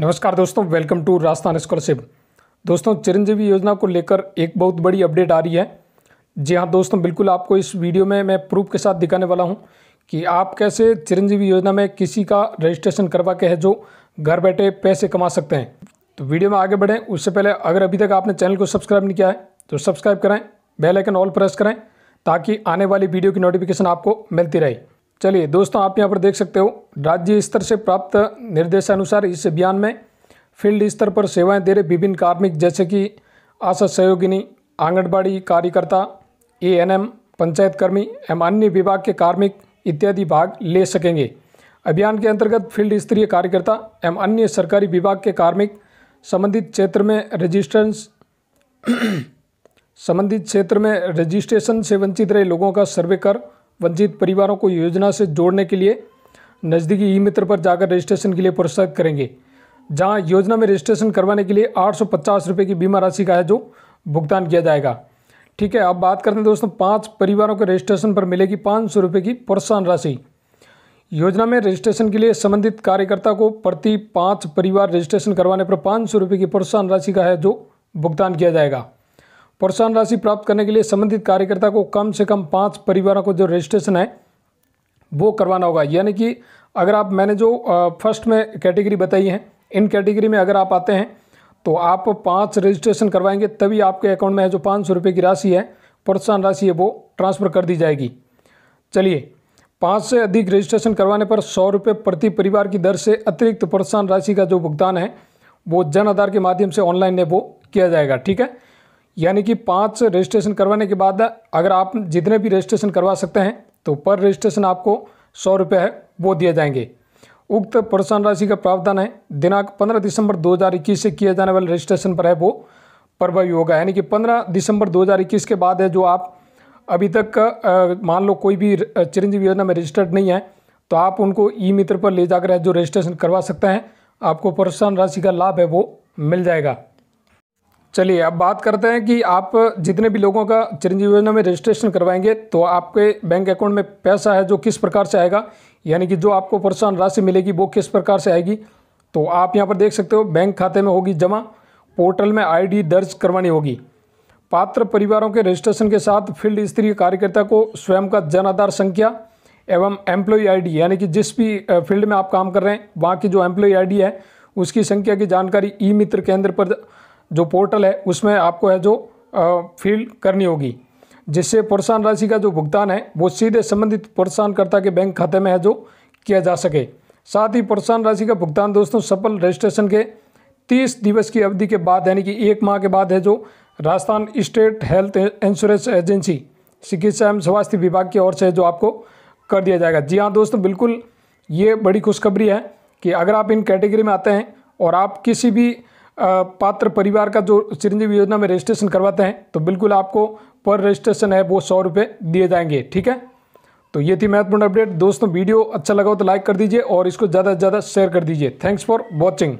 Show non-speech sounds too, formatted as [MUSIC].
नमस्कार दोस्तों welcome to Rajasthan scholarship दोस्तों चिरंजीवी योजना को लेकर एक बहुत बड़ी अपडेट आ रही है जी हाँ दोस्तों बिल्कुल आपको इस वीडियो में मैं प्रूफ के साथ दिखाने वाला हूँ कि आप कैसे चिरंजीवी योजना में किसी का रजिस्ट्रेशन करवा के है जो घर बैठे पैसे कमा सकते हैं तो वीडियो में आगे बढ़ें उससे पहले अगर अभी तक आपने चैनल को सब्सक्राइब नहीं किया है तो सब्सक्राइब करें बेलाइकन ऑल प्रेस करें ताकि आने वाली वीडियो की नोटिफिकेशन आपको मिलती रहे चलिए दोस्तों आप यहाँ पर देख सकते हो राज्य स्तर से प्राप्त निर्देशानुसार इस अभियान में फील्ड स्तर पर सेवाएं दे रहे विभिन्न कार्मिक जैसे कि आशा सहयोगिनी आंगनबाड़ी कार्यकर्ता ए एन एम पंचायत कर्मी एवं अन्य विभाग के कार्मिक इत्यादि भाग ले सकेंगे अभियान के अंतर्गत फील्ड स्तरीय कार्यकर्ता एवं अन्य सरकारी विभाग के कार्मिक संबंधित क्षेत्र में रजिस्ट्रेंस [COUGHS] संबंधित क्षेत्र में रजिस्ट्रेशन से वंचित रहे लोगों का सर्वे कर वंचित परिवारों को योजना से जोड़ने के लिए नज़दीकी ई मित्र पर जाकर रजिस्ट्रेशन के लिए प्रोत्साहित करेंगे जहां योजना में रजिस्ट्रेशन करवाने के लिए आठ सौ की बीमा राशि का है जो भुगतान किया जाएगा ठीक है अब बात करते हैं दोस्तों पाँच परिवारों के रजिस्ट्रेशन पर मिलेगी पाँच सौ रुपये की प्रोत्साहन राशि योजना में रजिस्ट्रेशन के लिए संबंधित कार्यकर्ता को प्रति पाँच परिवार रजिस्ट्रेशन करवाने पर पाँच सौ रुपये की प्रोत्साहन राशि का है जो भुगतान किया जाएगा प्रोत्साहन राशि प्राप्त करने के लिए संबंधित कार्यकर्ता को कम से कम पाँच परिवारों को जो रजिस्ट्रेशन है वो करवाना होगा यानी कि अगर आप मैंने जो फर्स्ट में कैटेगरी बताई है इन कैटेगरी में अगर आप आते हैं तो आप पाँच रजिस्ट्रेशन करवाएंगे तभी आपके अकाउंट में है जो पाँच सौ रुपये की राशि है प्रोत्साहन राशि है वो ट्रांसफ़र कर दी जाएगी चलिए पाँच से अधिक रजिस्ट्रेशन करवाने पर सौ रुपये प्रति परिवार की दर से अतिरिक्त प्रोत्साहन राशि का जो भुगतान है वो जन आधार के माध्यम से ऑनलाइन है वो किया जाएगा ठीक है यानी कि पाँच रजिस्ट्रेशन करवाने के बाद अगर आप जितने भी रजिस्ट्रेशन करवा सकते हैं तो पर रजिस्ट्रेशन आपको सौ रुपये है वो दिए जाएंगे उक्त प्रोत्साहन राशि का प्रावधान है दिनांक 15 दिसंबर 2021 से किए जाने वाले रजिस्ट्रेशन पर है वो प्रभावी होगा यानी कि 15 दिसंबर 2021 के बाद है जो आप अभी तक मान लो कोई भी चिरंजीवी योजना में रजिस्टर्ड नहीं है तो आप उनको ई मित्र पर ले जाकर जो रजिस्ट्रेशन करवा सकते हैं आपको प्रोत्साहन राशि का लाभ है वो मिल जाएगा चलिए अब बात करते हैं कि आप जितने भी लोगों का चिरंजीवी योजना में रजिस्ट्रेशन करवाएंगे तो आपके बैंक अकाउंट में पैसा है जो किस प्रकार से आएगा यानी कि जो आपको प्रोत्साहन राशि मिलेगी वो किस प्रकार से आएगी तो आप यहाँ पर देख सकते हो बैंक खाते में होगी जमा पोर्टल में आईडी दर्ज करवानी होगी पात्र परिवारों के रजिस्ट्रेशन के साथ फील्ड स्तरीय कार्यकर्ता को स्वयं का जन आधार संख्या एवं एम्प्लॉय आईडी यानी कि जिस भी फील्ड में आप काम कर रहे हैं वहाँ की जो एम्प्लॉय आईडी है उसकी संख्या की जानकारी ई मित्र केंद्र पर जो पोर्टल है उसमें आपको है जो फिल करनी होगी जिससे प्रोत्साहन राशि का जो भुगतान है वो सीधे संबंधित प्रोत्साहनकर्ता के बैंक खाते में है जो किया जा सके साथ ही प्रोत्साहन राशि का भुगतान दोस्तों सफल रजिस्ट्रेशन के तीस दिवस की अवधि के बाद यानी कि एक माह के बाद है जो Rajasthan state health insurance agency चिकित्सा एवं स्वास्थ्य विभाग की ओर से जो आपको कर दिया जाएगा जी हाँ दोस्तों बिल्कुल ये बड़ी खुशखबरी है कि अगर आप इन कैटेगरी में आते हैं और आप किसी भी पात्र परिवार का जो चिरंजीवी योजना में रजिस्ट्रेशन करवाते हैं तो बिल्कुल आपको पर रजिस्ट्रेशन है वो सौ रुपये दिए जाएंगे ठीक है तो ये थी महत्वपूर्ण अपडेट दोस्तों वीडियो अच्छा लगा हो तो लाइक कर दीजिए और इसको ज़्यादा से ज़्यादा शेयर कर दीजिए थैंक्स फॉर वॉचिंग